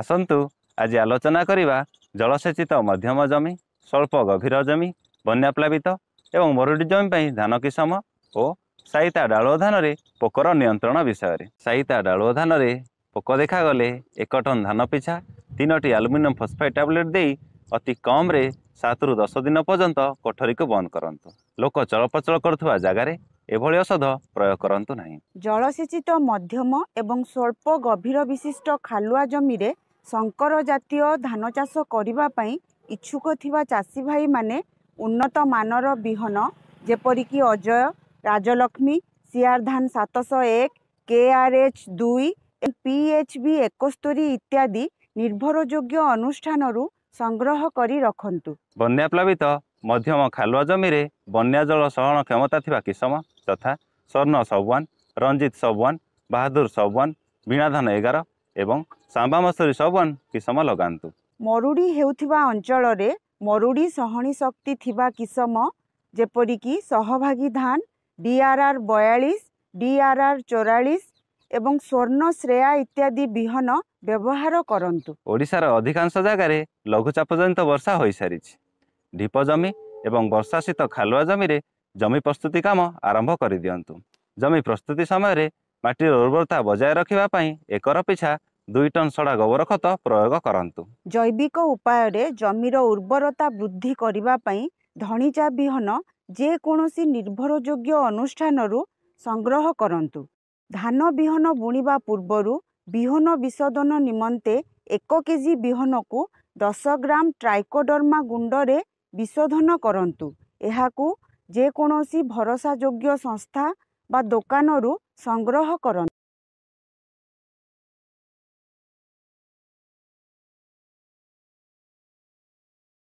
ଆସନ୍ତୁ ଆଜି ଆଲୋଚନା କରିବା ଜଳସେଚିତ ମଧ୍ୟମ ଜମି ସ୍ୱଳ୍ପ ଗଭୀର ଜମି ବନ୍ୟାପ୍ଲାବିତ ଏବଂ ମରୁଡ଼ି ଜମି ପାଇଁ ଧାନ କିସମ ଓ ସାଇତା ଡାଳୁ ଧାନରେ ପୋକର ନିୟନ୍ତ୍ରଣ ବିଷୟରେ ସାଇତା ଡାଳୁଅ ଧାନରେ ପୋକ ଦେଖାଗଲେ ଏକ ଟନ୍ ଧାନ ପିଛା ତିନୋଟି ଆଲୁମିନିୟମ୍ ଫସ୍ଫାଇଟ୍ ଟାବଲେଟ୍ ଦେଇ ଅତି କମ୍ରେ ସାତରୁ ଦଶ ଦିନ ପର୍ଯ୍ୟନ୍ତ କୋଠରୀକୁ ବନ୍ଦ କରନ୍ତୁ ଲୋକ ଚଳପ୍ରଚଳ କରୁଥିବା ଜାଗାରେ ଏଭଳି ଔଷଧ ପ୍ରୟୋଗ କରନ୍ତୁ ନାହିଁ ଜଳସେଚିତ ମଧ୍ୟମ ଏବଂ ସ୍ୱଳ୍ପ ଗଭୀର ବିଶିଷ୍ଟ ଖାଲୁଆ ଜମିରେ ଶଙ୍କର ଜାତୀୟ ଧାନ ଚାଷ କରିବା ପାଇଁ ଇଚ୍ଛୁକ ଥିବା ଚାଷୀ ଭାଇମାନେ ଉନ୍ନତମାନର ବିହନ ଯେପରିକି ଅଜୟ ରାଜଲକ୍ଷ୍ମୀ ସିଆର୍ ଧାନ ସାତଶହ ଏକ କେ ଆର୍ ଏଚ୍ ଦୁଇ ପି ଏଚ୍ ବି ଏକସ୍ତରୀ ଇତ୍ୟାଦି ନିର୍ଭରଯୋଗ୍ୟ ଅନୁଷ୍ଠାନରୁ ସଂଗ୍ରହ କରି ରଖନ୍ତୁ ବନ୍ୟା ପ୍ଲାବିତ ମଧ୍ୟମ ଖାଲୁଆ ଜମିରେ ବନ୍ୟା ଜଳ ସହଣ କ୍ଷମତା ଥିବା କିସମ ଯଥା ସ୍ୱର୍ଣ୍ଣ ସବୁଆନ ରଞ୍ଜିତ ସବୁଆନ ବାହାଦୁର ସବୁଆନ ବୀଣାଧନ ଏଗାର ଏବଂ ସାମ୍ବାମସୁରୀ ସବୁଆନ କିସମ ଲଗାନ୍ତୁ ମରୁଡ଼ି ହେଉଥିବା ଅଞ୍ଚଳରେ ମରୁଡ଼ି ସହଣି ଶକ୍ତି ଥିବା କିସମ ଯେପରିକି ସହଭାଗୀ ଧାନ ଡି ଆର୍ ଆର୍ ବୟାଳିଶ ଡି ଆର୍ ଆର୍ ଚଉରାଳିଶ ଏବଂ ସ୍ୱର୍ଣ୍ଣ ଶ୍ରେୟା ଇତ୍ୟାଦି ବିହନ ବ୍ୟବହାର କରନ୍ତୁ ଓଡ଼ିଶାର ଅଧିକାଂଶ ଜାଗାରେ ଲଘୁଚାପ ଜନିତ ବର୍ଷା ହୋଇସାରିଛି ଢିପ ଜମି ଏବଂ ବର୍ଷା ଶୀତ ଖାଲୁଆ ଜମିରେ ଜମି ପ୍ରସ୍ତୁତି କାମ ଆରମ୍ଭ କରିଦିଅନ୍ତୁ ଜମି ପ୍ରସ୍ତୁତି ସମୟରେ ମାଟିର ଉର୍ବରତା ବଜାୟ ରଖିବା ପାଇଁ ଏକର ପିଛା ଦୁଇ ଟନ୍ ସଡ଼ା ଗୋବର ଖତ ପ୍ରୟୋଗ କରନ୍ତୁ ଜୈବିକ ଉପାୟରେ ଜମିର ଉର୍ବରତା ବୃଦ୍ଧି କରିବା ପାଇଁ ଧଣିଚା ବିହନ ଯେକୌଣସି ନିର୍ଭରଯୋଗ୍ୟ ଅନୁଷ୍ଠାନରୁ ସଂଗ୍ରହ କରନ୍ତୁ ଧାନ ବିହନ ବୁଣିବା ପୂର୍ବରୁ ବିହନ ବିଶୋଧନ ନିମନ୍ତେ ଏକ କେଜି ବିହନକୁ ଦଶ ଗ୍ରାମ ଟ୍ରାଇକୋଡର୍ମା ଗୁଣ୍ଡରେ ବିଶୋଧନ କରନ୍ତୁ ଏହାକୁ ଯେକୌଣସି ଭରସାଯୋଗ୍ୟ ସଂସ୍ଥା ବା ଦୋକାନରୁ ସଂଗ୍ରହ କରନ୍ତୁ